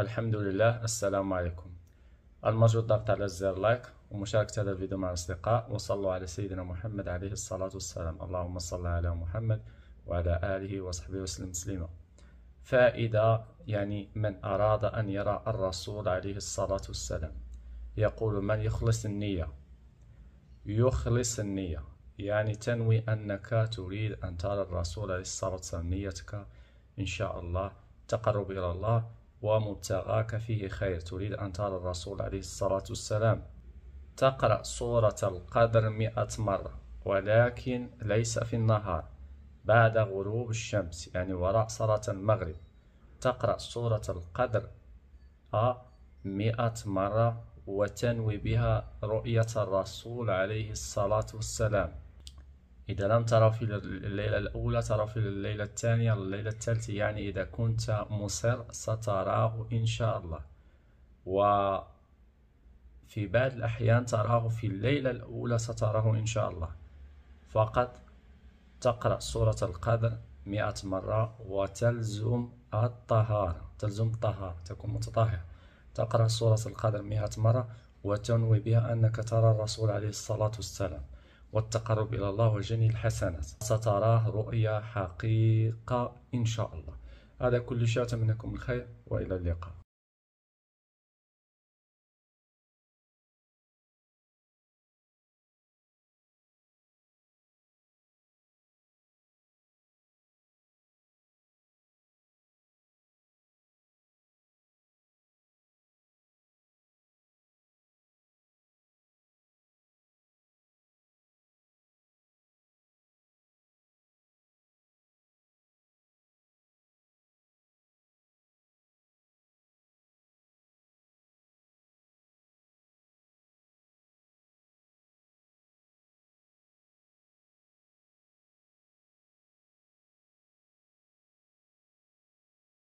الحمد لله السلام عليكم المرجو الضغط على زر لايك ومشاركة هذا الفيديو مع الأصدقاء وصلوا على سيدنا محمد عليه الصلاة والسلام اللهم صل على محمد وعلى آله وصحبه وسلم تسليما فائدة يعني من أراد أن يرى الرسول عليه الصلاة والسلام يقول من يخلص النية يخلص النية يعني تنوي أنك تريد أن ترى الرسول عليه الصلاة والسلام نيتك إن شاء الله تقرب إلى الله ومبتغاك فيه خير تريد أن ترى الرسول عليه الصلاة والسلام تقرأ سورة القدر مئة مرة ولكن ليس في النهار بعد غروب الشمس يعني وراء صلاة المغرب تقرأ سورة القدر مئة مرة وتنوي بها رؤية الرسول عليه الصلاة والسلام إذا لم ترى في الليلة الأولى ترى في الليلة الثانية الليلة الثالثة يعني إذا كنت مصر ستراه إن شاء الله و في بعض الأحيان تراه في الليلة الأولى ستراه إن شاء الله فقط تقرأ سورة القدر مئة مرة وتلزم الطهارة تلزم الطهارة تكون متطهر تقرأ سورة القدر مئة مرة وتنوي بها أنك ترى الرسول عليه الصلاة والسلام والتقرب إلى الله وجني الحسنات ستراه رؤيا حقيقة إن شاء الله هذا كل شيء أتمنى لكم الخير وإلى اللقاء